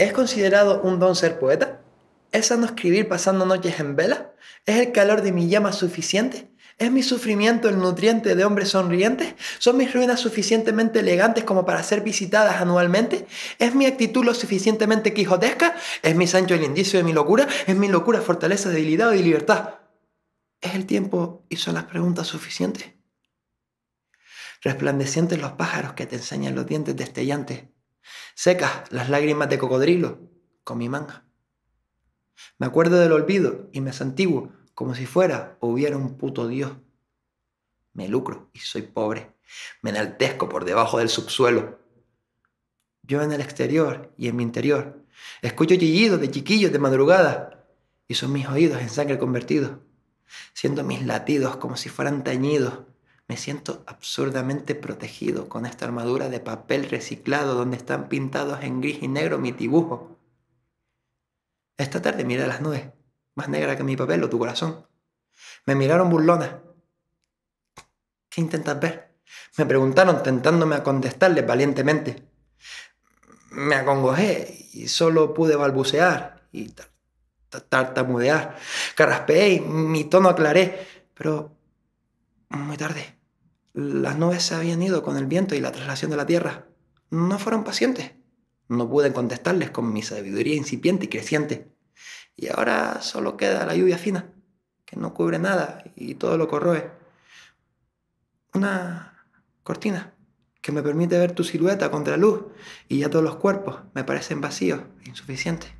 ¿Es considerado un don ser poeta? ¿Es no escribir pasando noches en vela? ¿Es el calor de mi llama suficiente? ¿Es mi sufrimiento el nutriente de hombres sonrientes? ¿Son mis ruinas suficientemente elegantes como para ser visitadas anualmente? ¿Es mi actitud lo suficientemente quijotesca? ¿Es mi Sancho el indicio de mi locura? ¿Es mi locura fortaleza de debilidad y libertad? ¿Es el tiempo y son las preguntas suficientes? Resplandecientes los pájaros que te enseñan los dientes destellantes secas las lágrimas de cocodrilo con mi manga. Me acuerdo del olvido y me santiguo como si fuera o hubiera un puto Dios. Me lucro y soy pobre. Me enaltezco por debajo del subsuelo. Yo en el exterior y en mi interior escucho chillidos de chiquillos de madrugada y son mis oídos en sangre convertidos, siendo mis latidos como si fueran tañidos me siento absurdamente protegido con esta armadura de papel reciclado donde están pintados en gris y negro mi dibujo. Esta tarde miré las nubes, más negra que mi papel o tu corazón. Me miraron burlona. ¿Qué intentas ver? Me preguntaron tentándome a contestarles valientemente. Me acongojé y solo pude balbucear y tartamudear. Carraspeé y mi tono aclaré, pero muy tarde. Las nubes se habían ido con el viento y la traslación de la tierra. No fueron pacientes. No pude contestarles con mi sabiduría incipiente y creciente. Y ahora solo queda la lluvia fina, que no cubre nada y todo lo corroe. Una cortina que me permite ver tu silueta contra la luz y ya todos los cuerpos me parecen vacíos e insuficientes.